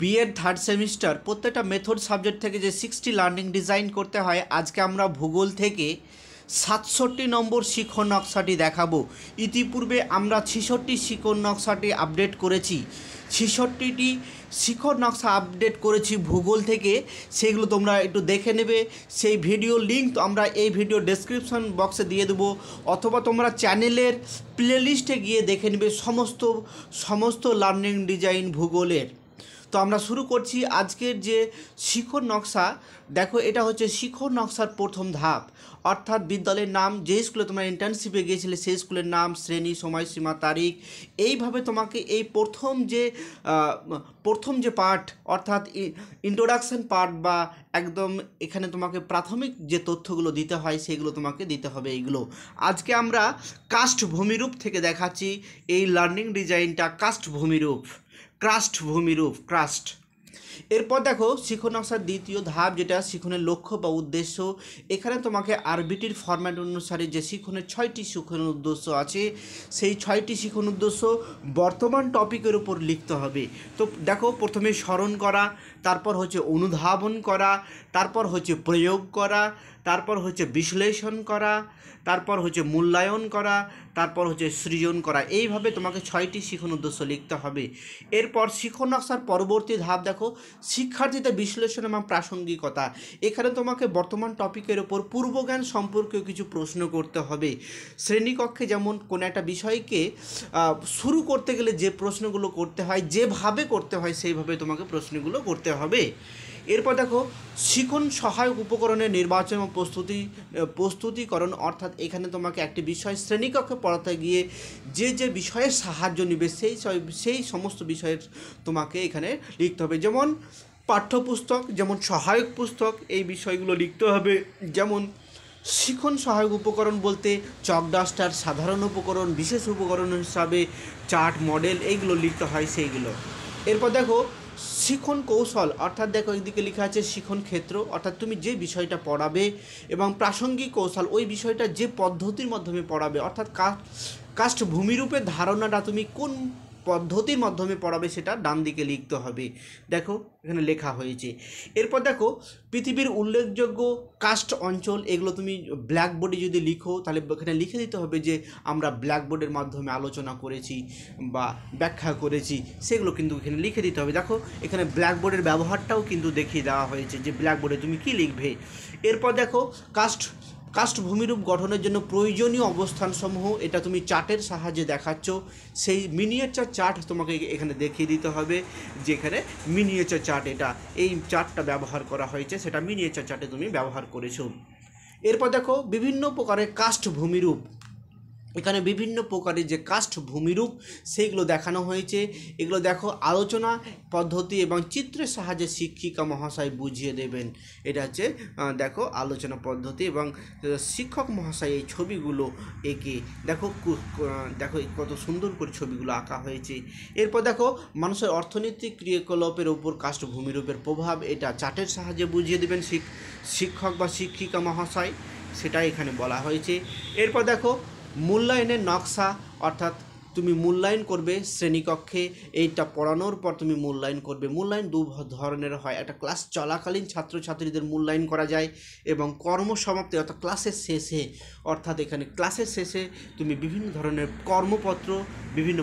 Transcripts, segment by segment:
B Ed third semester প্রত্যেকটা method subject থেকে যে সিক্সটি লার্নিং ডিজাইন করতে হয় আজকে আমরা ভূগোল থেকে সাতষট্টি নম্বর শিখর নকশাটি দেখাবো ইতিপূর্বে আমরা ছেষট্টি শিখর নকশাটি আপডেট করেছি ছেষট্টিটি শিখর নকশা আপডেট করেছি ভূগোল থেকে সেগুলো তোমরা একটু দেখে নেবে সেই ভিডিও লিঙ্ক আমরা এই ভিডিও ডেসক্রিপশন বক্সে দিয়ে দেবো অথবা তোমরা চ্যানেলের প্লেলিস্টে গিয়ে দেখে নেবে সমস্ত সমস্ত লার্নিং ডিজাইন ভূগোলের তো আমরা শুরু করছি আজকের যে শিখর নকশা দেখো এটা হচ্ছে শিখর নকশার প্রথম ধাপ অর্থাৎ বিদ্যালয়ের নাম যে স্কুলে তোমার ইন্টার্নশিপে গিয়েছিলে সেই স্কুলের নাম শ্রেণী সময়সীমা তারিখ এইভাবে তোমাকে এই প্রথম যে প্রথম যে পার্ট অর্থাৎ ইন্ট্রোডাকশান পার্ট বা একদম এখানে তোমাকে প্রাথমিক যে তথ্যগুলো দিতে হয় সেগুলো তোমাকে দিতে হবে এইগুলো আজকে আমরা কাস্ট ভূমিরূপ থেকে দেখাচ্ছি এই লার্নিং ডিজাইনটা কাস্ট ভূমিরূপ ক্রাস্ট ভূমিরূপ ক্রাস্ট এরপর দেখো শিখন নকশার দ্বিতীয় ধাপ যেটা শিখনের লক্ষ্য বা উদ্দেশ্য এখানে তোমাকে আরবিটির ফরম্যাট অনুসারে যে শিখনের ছয়টি শিখন উদ্দেশ্য আছে সেই ছয়টি শিখন উদ্দেশ্য বর্তমান টপিকের উপর লিখতে হবে তো দেখো প্রথমে স্মরণ করা তারপর হচ্ছে অনুধাবন করা তারপর হচ্ছে প্রয়োগ করা তারপর হচ্ছে বিশ্লেষণ করা তারপর হচ্ছে মূল্যায়ন করা তারপর হচ্ছে সৃজন করা এইভাবে তোমাকে ছয়টি শিখন উদ্দেশ্য লিখতে হবে এরপর শিক্ষণ নকশার পরবর্তী ধাপ দেখো শিক্ষার্থীদের বিশ্লেষণ এবং প্রাসঙ্গিকতা এখানে তোমাকে বর্তমান টপিকের ওপর পূর্বজ্ঞান সম্পর্কেও কিছু প্রশ্ন করতে হবে শ্রেণীকক্ষে যেমন কোনো একটা বিষয়কে শুরু করতে গেলে যে প্রশ্নগুলো করতে হয় যেভাবে করতে হয় সেইভাবে তোমাকে প্রশ্নগুলো করতে হবে এরপর দেখো শিখন সহায়ক উপকরণের নির্বাচন এবং প্রস্তুতি প্রস্তুতিকরণ অর্থাৎ এখানে তোমাকে একটি বিষয় শ্রেণীকক্ষে পড়াতে গিয়ে যে যে বিষয়ের সাহায্য নিবে সেই সেই সমস্ত বিষয়ের তোমাকে এখানে লিখতে হবে যেমন পাঠ্যপুস্তক যেমন সহায়ক পুস্তক এই বিষয়গুলো লিখতে হবে যেমন শিখন সহায়ক উপকরণ বলতে চক ডাস্টার সাধারণ উপকরণ বিশেষ উপকরণ হিসাবে চার্ট মডেল এইগুলো লিখতে হয় সেইগুলো এরপর দেখো শিখন কৌশল অর্থাৎ দেখো একদিকে লেখা আছে শিখন ক্ষেত্র অর্থাৎ তুমি যে বিষয়টা পড়াবে এবং প্রাসঙ্গিক কৌশল ওই বিষয়টা যে পদ্ধতির মাধ্যমে পড়াবে অর্থাৎ কাস্ট ভূমিরূপে ধারণাটা তুমি কোন পদ্ধতির মাধ্যমে পড়াবে সেটা ডান দিকে লিখতে হবে দেখো এখানে লেখা হয়েছে এরপর দেখো পৃথিবীর উল্লেখযোগ্য কাস্ট অঞ্চল এগুলো তুমি ব্ল্যাকবোর্ডে যদি লিখো তাহলে এখানে লিখে দিতে হবে যে আমরা ব্ল্যাকবোর্ডের মাধ্যমে আলোচনা করেছি বা ব্যাখ্যা করেছি সেগুলো কিন্তু এখানে লিখে দিতে হবে দেখো এখানে ব্ল্যাকবোর্ডের ব্যবহারটাও কিন্তু দেখিয়ে দেওয়া হয়েছে যে ব্ল্যাকবোর্ডে তুমি কী লিখবে এরপর দেখো কাস্ট কাস্ট ভূমিরূপ গঠনের জন্য প্রয়োজনীয় অবস্থানসমূহ এটা তুমি চার্টের সাহায্যে দেখাচ্ছ সেই মিনিয়েচার চার্ট তোমাকে এখানে দেখিয়ে দিতে হবে যেখানে মিনিয়েচার চার্ট এটা এই চার্টটা ব্যবহার করা হয়েছে সেটা মিনিয়েচার চার্টে তুমি ব্যবহার করেছো এরপর দেখো বিভিন্ন প্রকারের কাস্ট ভূমিরূপ এখানে বিভিন্ন প্রকারের যে কাস্ট ভূমিরূপ সেইগুলো দেখানো হয়েছে এগুলো দেখো আলোচনা পদ্ধতি এবং চিত্রের সাহায্যে শিক্ষিকা মহাশয় বুঝিয়ে দেবেন এটা হচ্ছে দেখো আলোচনা পদ্ধতি এবং শিক্ষক মহাশয় এই ছবিগুলো এঁকে দেখো দেখো কত সুন্দর করে ছবিগুলো আঁকা হয়েছে এরপর দেখো মানুষের অর্থনৈতিক ক্রিয়াকলাপের উপর কাস্ট ভূমিরূপের প্রভাব এটা চার্টের সাহায্যে বুঝিয়ে দেবেন শিক্ষক বা শিক্ষিকা মহাশয় সেটাই এখানে বলা হয়েছে এরপর দেখো মূল্যায়নের নকশা অর্থাৎ তুমি মূল্যায়ন করবে শ্রেণীকক্ষে এইটা পড়ানোর পর তুমি মূল্যায়ন করবে মূল্যায়ন দু ধরনের হয় একটা ক্লাস চলাকালীন ছাত্রছাত্রীদের মূল্যায়ন করা যায় এবং কর্মসমাপ্তি অর্থাৎ ক্লাসের শেষে অর্থাৎ এখানে ক্লাসের শেষে তুমি বিভিন্ন ধরনের কর্মপত্র বিভিন্ন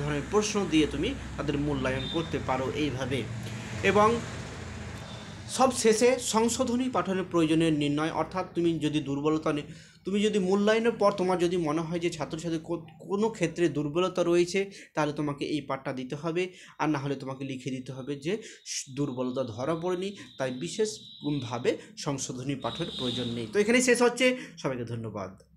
ধরনের প্রশ্ন দিয়ে তুমি তাদের মূল্যায়ন করতে পারো এইভাবে এবং সব শেষে সংশোধনী পাঠনের প্রয়োজনের নির্ণয় অর্থাৎ তুমি যদি দুর্বলতা নেই তুমি যদি মূল্যায়নের পর তোমার যদি মনে হয় যে ছাত্রছাত্রী কোনো ক্ষেত্রে দুর্বলতা রয়েছে তাহলে তোমাকে এই পাঠটা দিতে হবে আর না হলে তোমাকে লিখে দিতে হবে যে দুর্বলতা ধরা পড়েনি তাই বিশেষভাবে সংশোধনী পাঠের প্রয়োজন নেই তো এখানেই শেষ হচ্ছে সবাইকে ধন্যবাদ